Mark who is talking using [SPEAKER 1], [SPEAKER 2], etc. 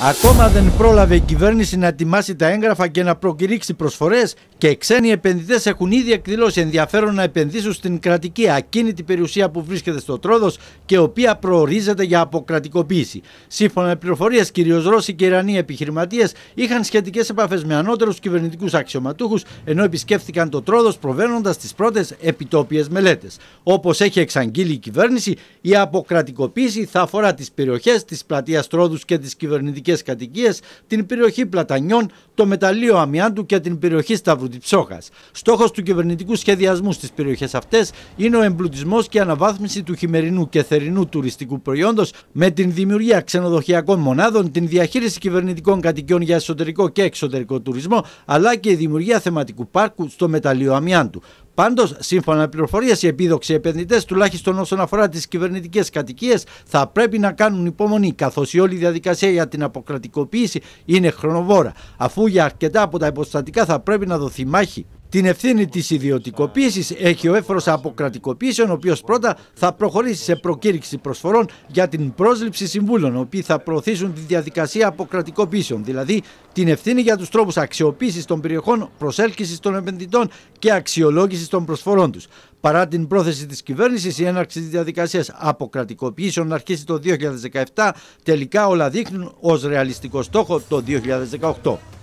[SPEAKER 1] Ακόμα δεν πρόλαβε η κυβέρνηση να ετοιμάσει τα έγγραφα και να προκηρύξει προσφορές και ξένοι επενδυτές έχουν ήδη εκδηλώσει ενδιαφέρον να επενδύσουν στην κρατική ακίνητη περιουσία που βρίσκεται στο Τρόδος και οποία προορίζεται για αποκρατικοποίηση. Σύμφωνα με πληροφορίες, κυρίως Ρώσοι και Ιρανοί επιχειρηματίες είχαν σχετικές επαφές με ανώτερους κυβερνητικούς αξιωματούχους ενώ επισκέφθηκαν το Τρόδος προβαίνοντας τις πρώτες επιτόπιες μελέτες. Όπως έχει εξαγγείλει η κυβέρνηση, η αποκρατικοποίηση θα αφορά τις περιοχές της πλατείας Τρόδους και τη κυβερνητική αστικές κατοικίες, την περιοχή Πλατανιών, το μεταλλείο Αμιάντου και την περιοχή Σταύρου Τυψόχας. Στόχος του κυβερνητικού σχεδιασμού στις περιοχές αυτές είναι ο εμπλουτισμός και αναβάθμιση του χειμερινού και θερινού τουριστικού προϊόντος με την δημιουργία ξενοδοχειακών μονάδων, την διαχείριση κυβερνητικών κατοικιών για εσωτερικό και εξωτερικό τουρισμό, αλλά και η δημιουργία θεματικού πάρκου στο μεταλλείο Αμιάντου. Πάντως, σύμφωνα με πληροφορίες, οι επίδοξοι επενδυτές, τουλάχιστον όσον αφορά τις κυβερνητικές κατοικίες, θα πρέπει να κάνουν υπομονή, καθώς η όλη διαδικασία για την αποκρατικοποίηση είναι χρονοβόρα, αφού για αρκετά από τα υποστατικά θα πρέπει να δοθεί μάχη. Την ευθύνη της ιδιωτικοποίησης έχει ο έφορο αποκρατικοποίησεων, ο οποίος πρώτα θα προχωρήσει σε προκήρυξη προσφορών για την πρόσληψη συμβούλων, οι οποίοι θα προωθήσουν τη διαδικασία αποκρατικοποίησεων, δηλαδή την ευθύνη για τους τρόπους αξιοποίησης των περιοχών, προσέλκυσης των επενδυτών και αξιολόγησης των προσφορών τους. Παρά την πρόθεση της κυβέρνησης, η έναρξη της διαδικασίας αποκρατικοποιήσεων να αρχίσει το 2017, τελικά όλα δείχνουν ως ρεαλιστικό στόχο το 2018.